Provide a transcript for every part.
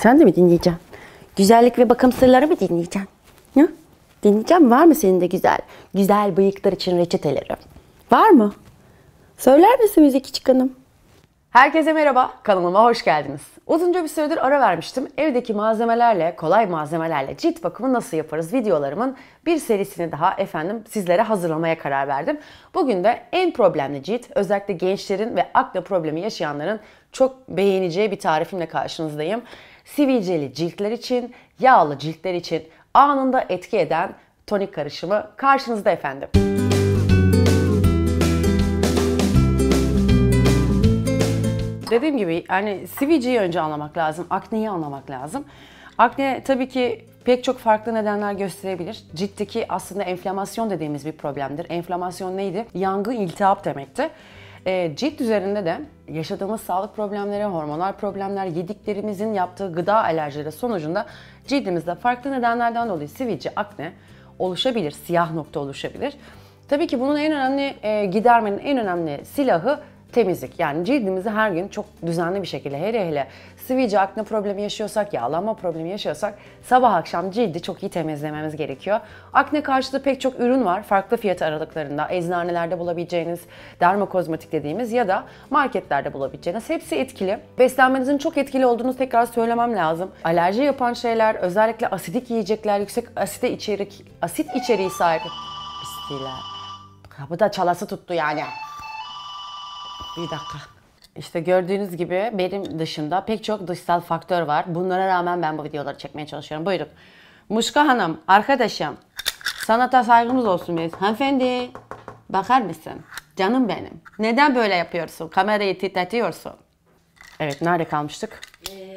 Sen de mi dinleyeceksin? Güzellik ve bakım sırları mı dinleyeceksin? Ne? Dinleyeceğim. Var mı senin de güzel? Güzel bıyıklar için reçeteleri. Var mı? Söyler misin müzik hiç kanım? Herkese merhaba, kanalıma hoş geldiniz. Uzunca bir süredir ara vermiştim. Evdeki malzemelerle, kolay malzemelerle cilt bakımı nasıl yaparız videolarımın bir serisini daha efendim sizlere hazırlamaya karar verdim. Bugün de en problemli cilt, özellikle gençlerin ve akne problemi yaşayanların çok beğeneceği bir tarifimle karşınızdayım sivilceli ciltler için, yağlı ciltler için anında etki eden tonik karışımı karşınızda efendim. Dediğim gibi yani sivilceyi önce anlamak lazım, akneyi anlamak lazım. Akne tabii ki pek çok farklı nedenler gösterebilir. Ciltteki aslında enflamasyon dediğimiz bir problemdir. Enflamasyon neydi? Yangı, iltihap demekti. E, cilt üzerinde de yaşadığımız sağlık problemleri, hormonal problemler, yediklerimizin yaptığı gıda alerjileri sonucunda cildimizde farklı nedenlerden dolayı sivilce, akne oluşabilir, siyah nokta oluşabilir. Tabii ki bunun en önemli e, gidermenin en önemli silahı temizlik. Yani cildimizi her gün çok düzenli bir şekilde hele hele Sivilce, akne problemi yaşıyorsak, yağlanma problemi yaşıyorsak sabah akşam cildi çok iyi temizlememiz gerekiyor. Akne karşıtı pek çok ürün var. Farklı fiyat aralıklarında eczanelerde bulabileceğiniz dermokozmetik dediğimiz ya da marketlerde bulabileceğiniz hepsi etkili. Beslenmenizin çok etkili olduğunu tekrar söylemem lazım. Alerji yapan şeyler, özellikle asidik yiyecekler, yüksek asite içerik, asit içeriği sahibi. Bismillah. Kapıda çalası tuttu yani. Bir dakika. İşte gördüğünüz gibi benim dışında pek çok dışsal faktör var. Bunlara rağmen ben bu videoları çekmeye çalışıyorum. Buyurun. Muşka Hanım, arkadaşım. Sanata saygımız olsun biz. Hanımefendi, bakar mısın? Canım benim. Neden böyle yapıyorsun? Kamerayı titretiyorsun. Evet, nerede kalmıştık?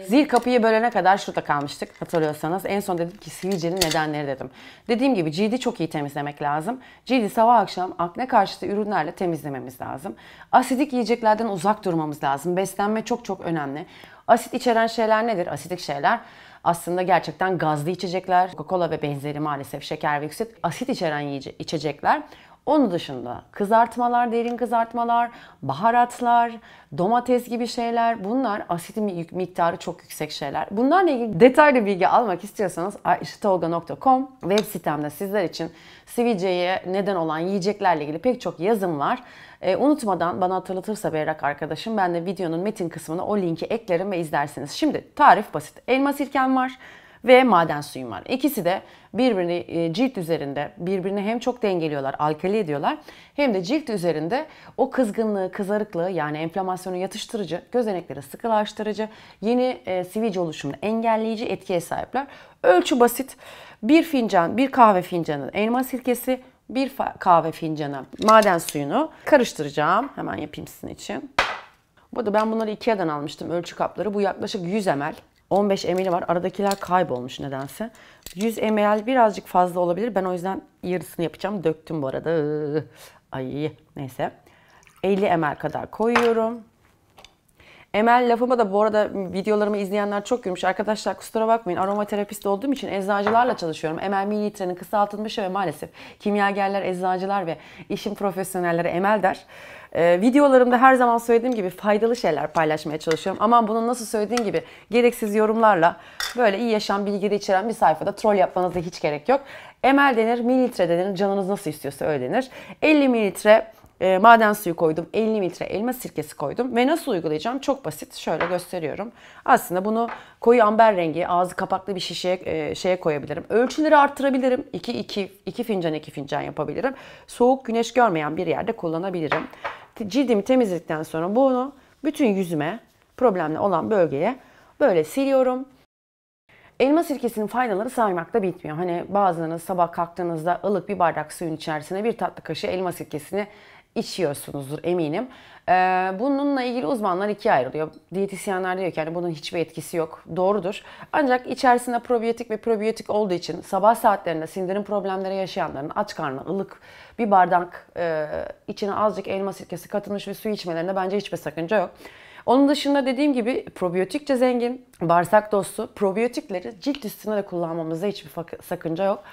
Zil kapıyı bölene kadar şurada kalmıştık hatırlıyorsanız. En son dedim ki sivilcenin nedenleri dedim. Dediğim gibi cildi çok iyi temizlemek lazım. Cildi sabah akşam akne karşıtı ürünlerle temizlememiz lazım. Asidik yiyeceklerden uzak durmamız lazım. Beslenme çok çok önemli. Asit içeren şeyler nedir? Asidik şeyler aslında gerçekten gazlı içecekler, Coca-Cola ve benzeri maalesef şeker ve yükselt asit içeren yiyece- içecekler. Onun dışında kızartmalar, derin kızartmalar, baharatlar, domates gibi şeyler bunlar asit miktarı çok yüksek şeyler. Bunlarla ilgili detaylı bilgi almak istiyorsanız işitolga.com web sitemde sizler için sivilceye neden olan yiyeceklerle ilgili pek çok yazım var. E, unutmadan bana hatırlatırsa Berrak arkadaşım ben de videonun metin kısmına o linki eklerim ve izlersiniz. Şimdi tarif basit. Elma sirken var ve maden suyum var. İkisi de birbirini e, cilt üzerinde birbirini hem çok dengeliyorlar, alkali ediyorlar hem de cilt üzerinde o kızgınlığı, kızarıklığı yani enflamasyonu yatıştırıcı, gözenekleri sıkılaştırıcı, yeni e, sivilce oluşumunu engelleyici etkiye sahipler. Ölçü basit. Bir fincan, bir kahve fincanı elma sirkesi, bir kahve fincanı maden suyunu karıştıracağım. Hemen yapayım sizin için. Bu da ben bunları Ikea'dan almıştım ölçü kapları. Bu yaklaşık 100 ml. 15 ml var. Aradakiler kaybolmuş nedense. 100 ml birazcık fazla olabilir. Ben o yüzden yarısını yapacağım. Döktüm bu arada. Ay neyse. 50 ml kadar koyuyorum. Emel lafıma da bu arada videolarımı izleyenler çok gülmüş. Arkadaşlar kusura bakmayın aromaterapist olduğum için eczacılarla çalışıyorum. Emel Militre'nin kısaltılmışı ve maalesef kimyagerler, eczacılar ve işin profesyonelleri Emel der. Ee, videolarımda her zaman söylediğim gibi faydalı şeyler paylaşmaya çalışıyorum. ama bunu nasıl söylediğim gibi gereksiz yorumlarla böyle iyi yaşam bilgileri içeren bir sayfada troll yapmanıza hiç gerek yok. Emel denir, mililitre denir, canınız nasıl istiyorsa öyle denir. 50 mililitre e, maden suyu koydum. 50 litre elma sirkesi koydum. Ve nasıl uygulayacağım? Çok basit. Şöyle gösteriyorum. Aslında bunu koyu amber rengi ağzı kapaklı bir şişeye e, şeye koyabilirim. Ölçüleri arttırabilirim. 2 2 2 fincan 2 fincan yapabilirim. Soğuk güneş görmeyen bir yerde kullanabilirim. Cildimi temizledikten sonra bunu bütün yüzüme problemli olan bölgeye böyle siliyorum. Elma sirkesinin faydaları saymakla bitmiyor. Hani bazılarınız sabah kalktığınızda ılık bir bardak suyun içerisine bir tatlı kaşığı elma sirkesini işiyorsunuzdur eminim. Ee, bununla ilgili uzmanlar ikiye ayrılıyor. Diyetisyenler diyor ki yani bunun hiçbir etkisi yok. Doğrudur. Ancak içerisinde probiyotik ve probiyotik olduğu için sabah saatlerinde sindirim problemleri yaşayanların aç karnı ılık bir bardak e, içine azıcık elma sirkesi katılmış ve su içmelerinde bence hiçbir sakınca yok. Onun dışında dediğim gibi probiyotikçe zengin, bağırsak dostu, probiyotikleri cilt üstünde de kullanmamızda hiçbir sakınca yok.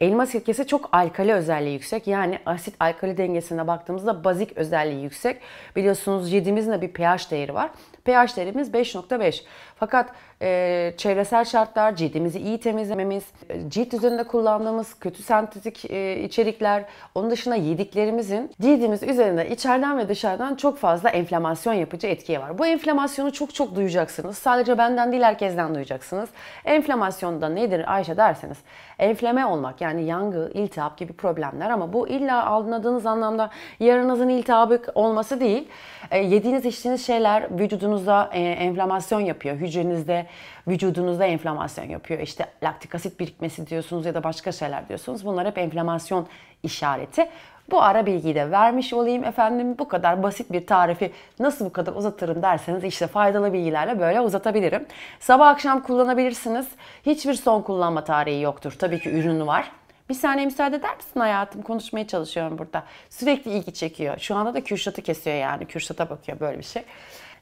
Elma sirkesi çok alkali özelliği yüksek. Yani asit alkali dengesine baktığımızda bazik özelliği yüksek. Biliyorsunuz yediğimizin de bir pH değeri var. pH değerimiz 5.5. Fakat e, çevresel şartlar, cildimizi iyi temizlememiz, e, cilt üzerinde kullandığımız kötü sentetik e, içerikler, onun dışında yediklerimizin cildimiz üzerinde içeriden ve dışarıdan çok fazla enflamasyon yapıcı etkiye var. Bu enflamasyonu çok çok duyacaksınız. Sadece benden değil herkesten duyacaksınız. Enflamasyon da nedir Ayşe derseniz enflame olmak yani yangı, iltihap gibi problemler ama bu illa anladığınız anlamda yaranızın iltihabı olması değil. E, yediğiniz içtiğiniz şeyler vücudunuza e, enflamasyon yapıyor. Hücrenizde vücudunuzda enflamasyon yapıyor. İşte laktik asit birikmesi diyorsunuz ya da başka şeyler diyorsunuz. Bunlar hep enflamasyon işareti. Bu ara bilgiyi de vermiş olayım efendim. Bu kadar basit bir tarifi nasıl bu kadar uzatırım derseniz işte faydalı bilgilerle böyle uzatabilirim. Sabah akşam kullanabilirsiniz. Hiçbir son kullanma tarihi yoktur. Tabii ki ürünü var. Bir saniye müsaade eder misin hayatım? Konuşmaya çalışıyorum burada. Sürekli ilgi çekiyor. Şu anda da Kürşat'ı kesiyor yani. Kürşat'a bakıyor böyle bir şey.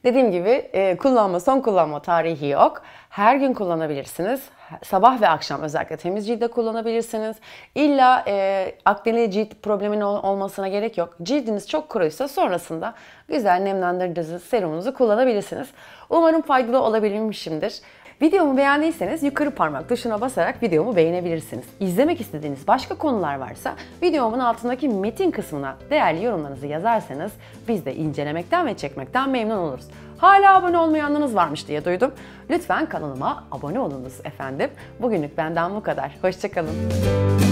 Dediğim gibi e, kullanma son kullanma tarihi yok. Her gün kullanabilirsiniz. Sabah ve akşam özellikle temiz cilde kullanabilirsiniz. İlla e, akneli cilt problemin olmasına gerek yok. Cildiniz çok kuruysa sonrasında güzel nemlendiriciniz serumunuzu kullanabilirsiniz. Umarım faydalı olabilmişimdir. Videomu beğendiyseniz yukarı parmak tuşuna basarak videomu beğenebilirsiniz. İzlemek istediğiniz başka konular varsa videomun altındaki metin kısmına değerli yorumlarınızı yazarsanız biz de incelemekten ve çekmekten memnun oluruz. Hala abone olmayanlarınız varmış diye duydum. Lütfen kanalıma abone olunuz efendim. Bugünlük benden bu kadar. Hoşçakalın.